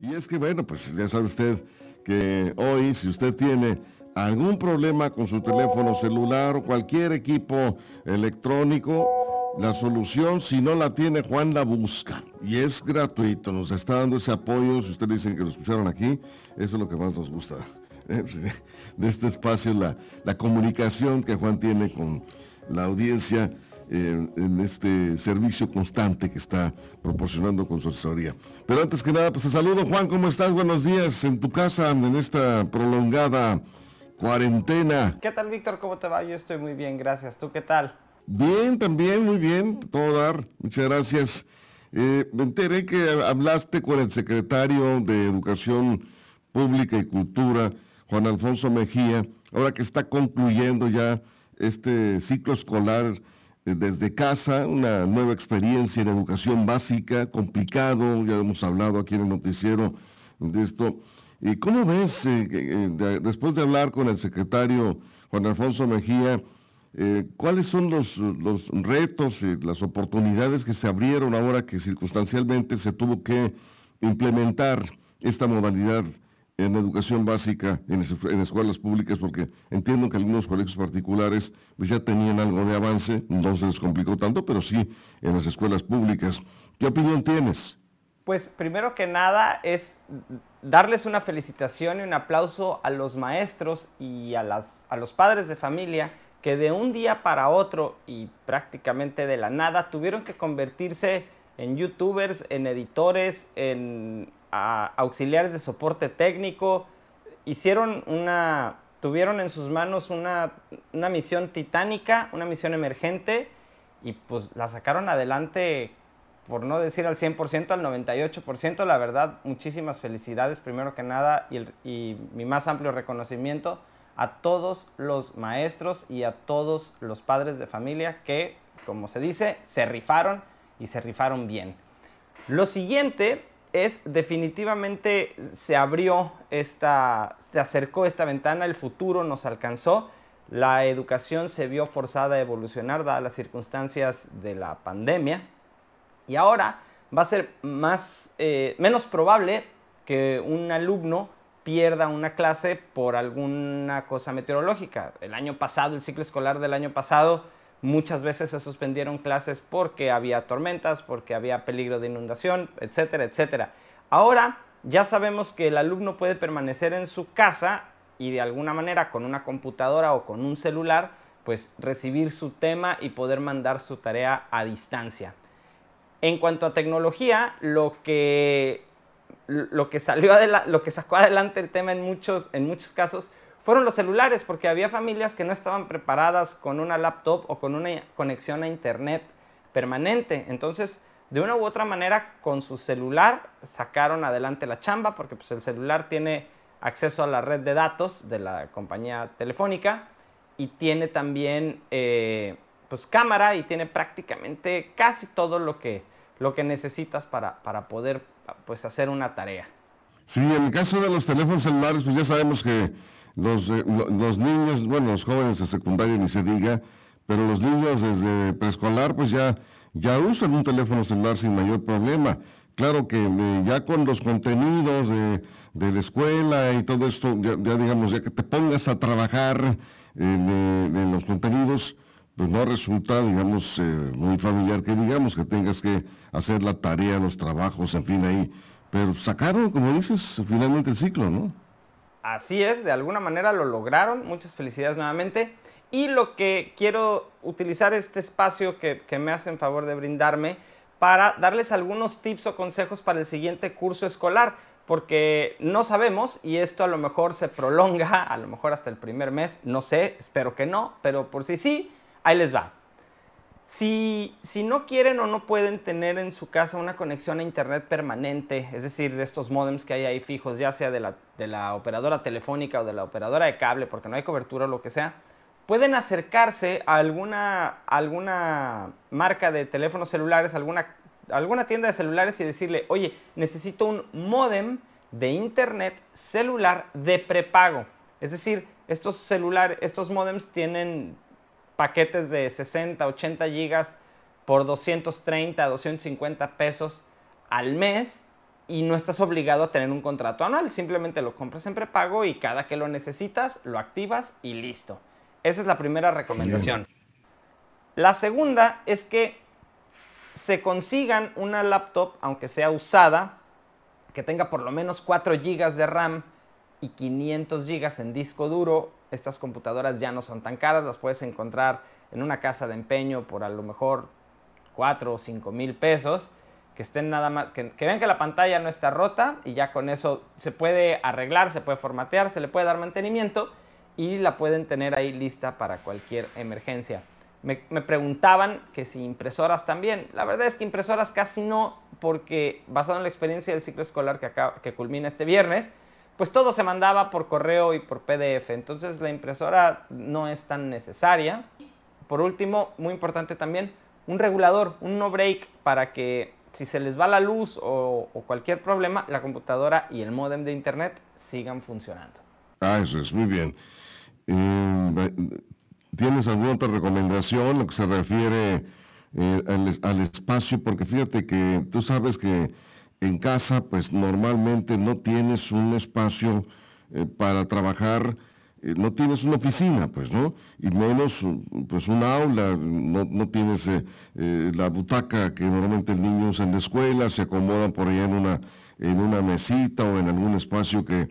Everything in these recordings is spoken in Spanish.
Y es que, bueno, pues ya sabe usted que hoy, si usted tiene algún problema con su teléfono celular o cualquier equipo electrónico, la solución, si no la tiene, Juan la busca. Y es gratuito, nos está dando ese apoyo. Si usted dice que lo escucharon aquí, eso es lo que más nos gusta de este espacio, la, la comunicación que Juan tiene con la audiencia en este servicio constante que está proporcionando con su asesoría. Pero antes que nada, pues te saludo Juan, ¿cómo estás? Buenos días en tu casa, en esta prolongada cuarentena. ¿Qué tal Víctor? ¿Cómo te va? Yo estoy muy bien, gracias. ¿Tú qué tal? Bien, también, muy bien, todo dar. Muchas gracias. Eh, me enteré que hablaste con el secretario de Educación Pública y Cultura, Juan Alfonso Mejía, ahora que está concluyendo ya este ciclo escolar eh, desde casa, una nueva experiencia en educación básica, complicado, ya hemos hablado aquí en el noticiero de esto. ¿Y cómo ves, eh, eh, después de hablar con el secretario Juan Alfonso Mejía, cuáles son los retos y las oportunidades que se abrieron ahora que circunstancialmente se tuvo que implementar esta modalidad en educación básica, en, escuelas públicas, porque entiendo que algunos colegios particulares pues, ya tenían algo de avance, no se les complicó tanto, pero sí en las escuelas públicas. ¿Qué opinión tienes? Pues primero que nada es darles una felicitación y un aplauso a los maestros y a, las, a los padres de familia que de un día para otro y prácticamente de la nada tuvieron que convertirse en youtubers, en editores, en auxiliares de soporte técnico, hicieron una, tuvieron en sus manos una, misión titánica, una misión emergente, y pues la sacaron adelante, por no decir al 100%, al 98%, la verdad, muchísimas felicidades primero que nada y mi más amplio reconocimiento a todos los maestros y a todos los padres de familia que, como se dice, se rifaron y se rifaron bien. Lo siguiente es definitivamente se abrió esta, se acercó esta ventana, el futuro nos alcanzó, la educación se vio forzada a evolucionar dadas las circunstancias de la pandemia y ahora va a ser más, eh, menos probable que un alumno pierda una clase por alguna cosa meteorológica. El año pasado, el ciclo escolar del año pasado, Muchas veces se suspendieron clases porque había tormentas, porque había peligro de inundación, etcétera, etcétera. Ahora ya sabemos que el alumno puede permanecer en su casa y de alguna manera con una computadora o con un celular, pues recibir su tema y poder mandar su tarea a distancia. En cuanto a tecnología, lo que, salió lo que sacó adelante el tema muchos, en muchos casos fueron los celulares, porque había familias que no estaban preparadas con una laptop o con una conexión a internet permanente. Entonces, de una u otra manera, con su celular sacaron adelante la chamba, porque pues, el celular tiene acceso a la red de datos de la compañía telefónica y tiene también eh, pues, cámara y tiene prácticamente casi todo lo que, lo que necesitas para, para poder pues, hacer una tarea. Sí, en el caso de los teléfonos celulares, pues ya sabemos que los, los niños, bueno, los jóvenes de secundaria ni se diga, pero los niños desde preescolar pues ya, ya usan un teléfono celular sin mayor problema. Claro que eh, ya con los contenidos de, la escuela y todo esto, ya, digamos, ya que te pongas a trabajar en, eh, los contenidos, pues no resulta, digamos, eh, muy familiar que digamos que tengas que hacer la tarea, los trabajos, en fin, ahí. Pero sacaron, como dices, finalmente el ciclo, ¿no? Así es, de alguna manera lo lograron. Muchas felicidades nuevamente. Y lo que quiero utilizar este espacio que, que me hacen favor de brindarme para darles algunos tips o consejos para el siguiente curso escolar, porque no sabemos y esto a lo mejor se prolonga, a lo mejor hasta el primer mes, no sé, espero que no, pero por si sí, ahí les va. Si, no quieren o no pueden tener en su casa una conexión a internet permanente, es decir, de estos modems que hay ahí fijos, ya sea de la, operadora telefónica o de la operadora de cable, porque no hay cobertura o lo que sea, pueden acercarse a alguna, marca de teléfonos celulares, alguna, alguna tienda de celulares y decirle, oye, necesito un modem de internet celular de prepago. Es decir, estos celulares, estos modems tienen paquetes de 60, 80 gigas por 230, 250 pesos al mes y no estás obligado a tener un contrato anual, simplemente lo compras en prepago y cada que lo necesitas lo activas y listo. Esa es la primera recomendación. La segunda es que se consigan una laptop, aunque sea usada, que tenga por lo menos 4 gigas de RAM y 500 gigas en disco duro. Estas computadoras ya no son tan caras, las puedes encontrar en una casa de empeño por a lo mejor 4 o 5 mil pesos. Que estén nada más, que, vean que la pantalla no está rota y ya con eso se puede arreglar, se puede formatear, se le puede dar mantenimiento y la pueden tener ahí lista para cualquier emergencia. Me, preguntaban que si impresoras también. La verdad es que impresoras casi no, porque basado en la experiencia del ciclo escolar que culmina este viernes, pues todo se mandaba por correo y por PDF. Entonces la impresora no es tan necesaria. Por último, muy importante también, un regulador, un no break para que si se les va la luz o, cualquier problema, la computadora y el módem de internet sigan funcionando. Ah, eso es muy bien. ¿Tienes alguna otra recomendación lo que se refiere eh, al, espacio? Porque fíjate que tú sabes que en casa pues normalmente no tienes un espacio eh, para trabajar, eh, no tienes una oficina, pues, ¿no? Y menos pues un aula, no, tienes eh, la butaca que normalmente el niño usa en la escuela, se acomodan por allá en una, en una mesita o en algún espacio que,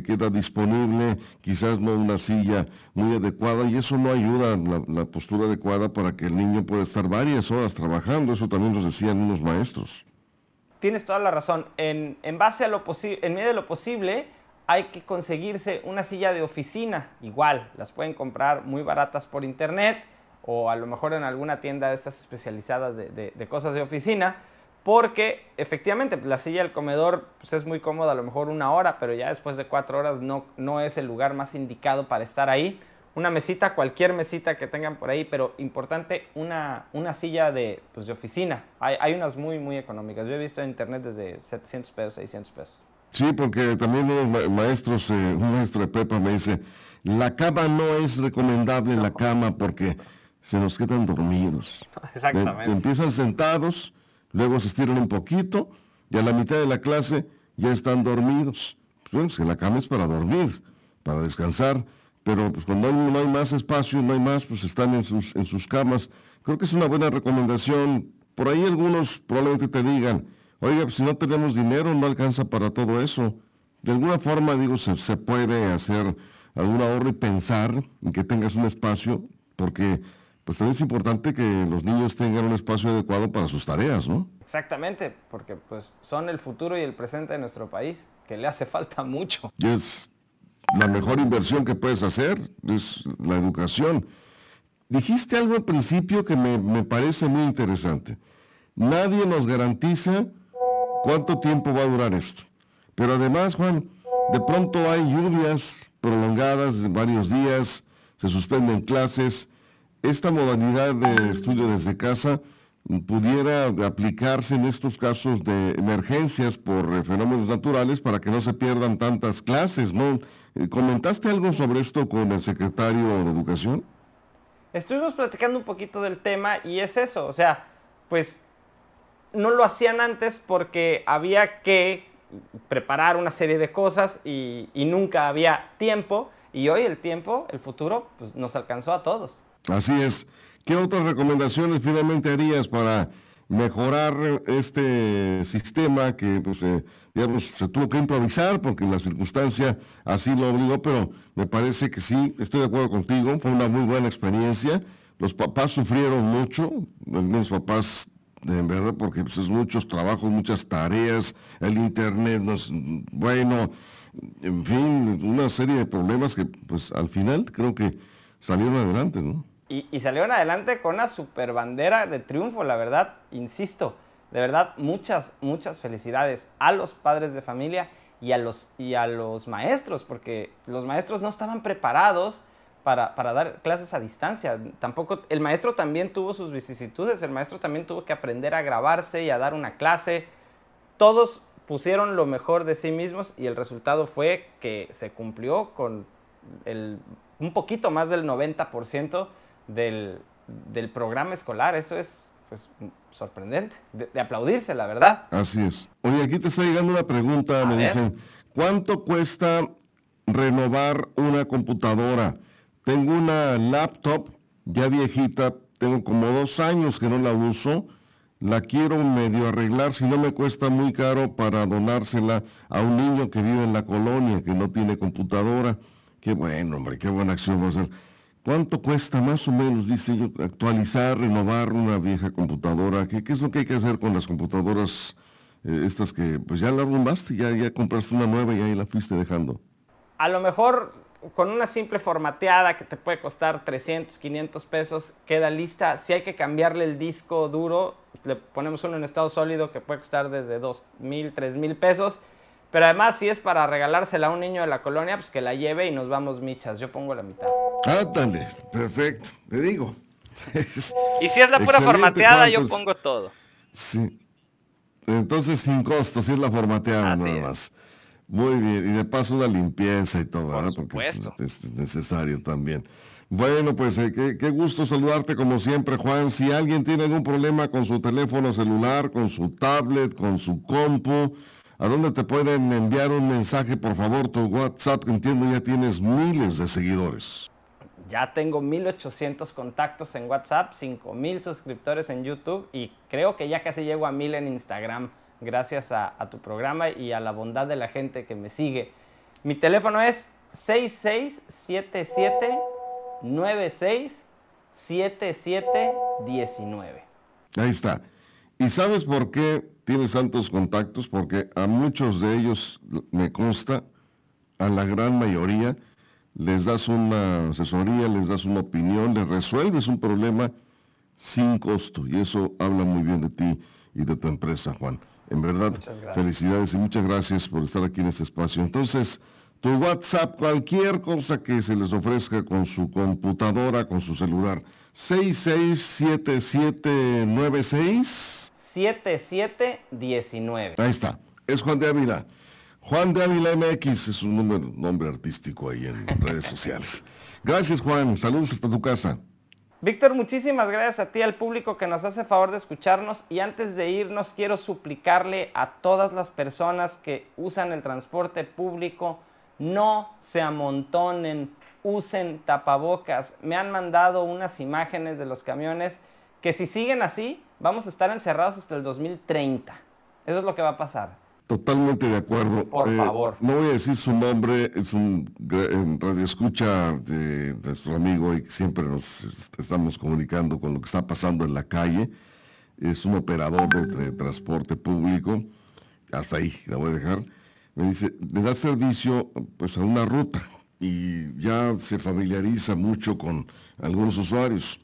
queda disponible, quizás no una silla muy adecuada y eso no ayuda la, la postura adecuada para que el niño pueda estar varias horas trabajando, eso también nos decían unos maestros tienes toda la razón. En, base a lo posible, en medio de lo posible, hay que conseguirse una silla de oficina. Igual, las pueden comprar muy baratas por internet o a lo mejor en alguna tienda de estas especializadas de, cosas de oficina. Porque efectivamente la silla del comedor pues, es muy cómoda, a lo mejor una hora, pero ya después de cuatro horas no, no es el lugar más indicado para estar ahí una mesita, cualquier mesita que tengan por ahí, pero importante, una, una silla de, pues, de oficina. Hay, unas muy, muy económicas. Yo he visto en internet desde 700 pesos, 600 pesos. Sí, porque también los maestros, eh, un maestro de prepa me dice, la cama no es recomendable, la cama, porque se nos quedan dormidos. Exactamente. empiezan sentados, luego se estiran un poquito y a la mitad de la clase ya están dormidos. Pues, la cama es para dormir, para descansar pero pues cuando no hay más espacio, no hay más, pues están en sus, en sus camas. Creo que es una buena recomendación. Por ahí algunos probablemente te digan, oiga, pues si no tenemos dinero no alcanza para todo eso. De alguna forma, digo, se, puede hacer algún ahorro y pensar en que tengas un espacio, porque pues también es importante que los niños tengan un espacio adecuado para sus tareas, ¿no? Exactamente, porque pues son el futuro y el presente de nuestro país, que le hace falta mucho. Yes la mejor inversión que puedes hacer es la educación. Dijiste algo al principio que me, parece muy interesante. Nadie nos garantiza cuánto tiempo va a durar esto. Pero además, Juan, de pronto hay lluvias prolongadas varios días, se suspenden clases. Esta modalidad de estudio desde casa pudiera aplicarse en estos casos de emergencias por eh, fenómenos naturales para que no se pierdan tantas clases, ¿no? Eh, ¿Comentaste algo sobre esto con el secretario de Educación? Estuvimos platicando un poquito del tema y es eso, o sea, pues no lo hacían antes porque había que preparar una serie de cosas y, nunca había tiempo y hoy el tiempo, el futuro, pues nos alcanzó a todos. Así es. ¿Qué otras recomendaciones finalmente harías para mejorar este sistema que, pues, eh, digamos, se tuvo que improvisar porque la circunstancia así lo obligó, pero me parece que sí, estoy de acuerdo contigo, fue una muy buena experiencia. Los papás sufrieron mucho, mis papás, en verdad, porque pues, es muchos trabajos, muchas tareas, el internet, bueno, en fin, una serie de problemas que, pues, al final creo que salieron adelante, ¿no? y, salieron adelante con una super bandera de triunfo, la verdad, insisto, de verdad, muchas, muchas felicidades a los padres de familia y a los, y a los maestros, porque los maestros no estaban preparados para, dar clases a distancia. Tampoco, el maestro también tuvo sus vicisitudes, el maestro también tuvo que aprender a grabarse y a dar una clase. Todos pusieron lo mejor de sí mismos y el resultado fue que se cumplió con un poquito más del 90% del, del programa escolar. Eso es pues sorprendente, de, aplaudirse, la verdad. Así es. Oye, aquí te está llegando una pregunta, me dicen, ¿cuánto cuesta renovar una computadora? Tengo una laptop ya viejita, tengo como dos años que no la uso, la quiero medio arreglar, si no me cuesta muy caro para donársela a un niño que vive en la colonia, que no tiene computadora. Qué bueno, hombre, qué buena acción va a ser. ¿Cuánto cuesta más o menos, dice yo, actualizar, renovar una vieja computadora? ¿Qué, es lo que hay que hacer con las computadoras eh, estas que pues ya la arrumbaste, ya, ya compraste una nueva y ahí la fuiste dejando? A lo mejor con una simple formateada que te puede costar 300, 500 pesos, queda lista. Si hay que cambiarle el disco duro, le ponemos uno en estado sólido que puede costar desde mil, 3 mil pesos. Pero además, si es para regalársela a un niño de la colonia, pues que la lleve y nos vamos michas. Yo pongo la mitad perfecto, te digo. y si es la pura formateada, yo pongo todo. Sí. Entonces sin costo, si es la formateada nada más. Muy bien, y de paso una limpieza y todo, ¿verdad? Porque es, necesario también. Bueno, pues eh, qué, gusto saludarte como siempre, Juan. Si alguien tiene algún problema con su teléfono celular, con su tablet, con su compu, ¿a dónde te pueden enviar un mensaje, por favor, tu WhatsApp? Entiendo, ya tienes miles de seguidores ya tengo 1800 contactos en WhatsApp, 5000 suscriptores en YouTube y creo que ya casi llego a 1000 en Instagram gracias a, tu programa y a la bondad de la gente que me sigue. Mi teléfono es 6677967719. Ahí está. ¿Y sabes por qué tienes tantos contactos? Porque a muchos de ellos, me consta, a la gran mayoría, les das una asesoría, les das una opinión, les resuelves un problema sin costo. Y eso habla muy bien de ti y de tu empresa, Juan. En verdad, felicidades y muchas gracias por estar aquí en este espacio. Entonces, tu WhatsApp, cualquier cosa que se les ofrezca con su computadora, con su celular. 667796. 7719. Ahí está. Es Juan de Ávila. Juan de MX es un nombre artístico ahí en redes sociales. Gracias, Juan. Saludos hasta tu casa. Víctor, muchísimas gracias a ti, al público que nos hace favor de escucharnos. Y antes de irnos, quiero suplicarle a todas las personas que usan el transporte público, no se amontonen, usen tapabocas. Me han mandado unas imágenes de los camiones que si siguen así, vamos a estar encerrados hasta el 2030. Eso es lo que va a pasar. Totalmente de acuerdo. Por eh, favor. No voy a decir su nombre, es un eh, radio de nuestro amigo y siempre nos estamos comunicando con lo que está pasando en la calle. Es un operador de transporte público. Hasta ahí la voy a dejar. Me dice, le da servicio pues a una ruta y ya se familiariza mucho con algunos usuarios.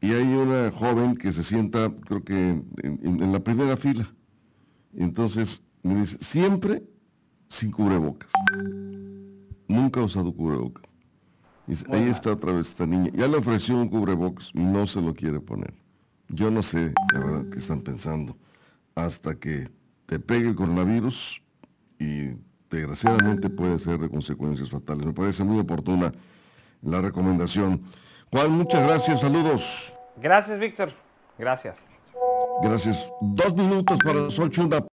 Y hay una joven que se sienta, creo que en la primera fila. Entonces, me dice, siempre sin cubrebocas. Nunca ha usado cubrebocas. dice, ahí está otra vez esta niña. Ya le ofreció un cubrebocas, no se lo quiere poner. Yo no sé, la verdad, qué están pensando. Hasta que te pegue el coronavirus y desgraciadamente puede ser de consecuencias fatales. Me parece muy oportuna la recomendación. Juan, muchas gracias, saludos. Gracias, Víctor. Gracias. Gracias. Dos minutos para Solchunda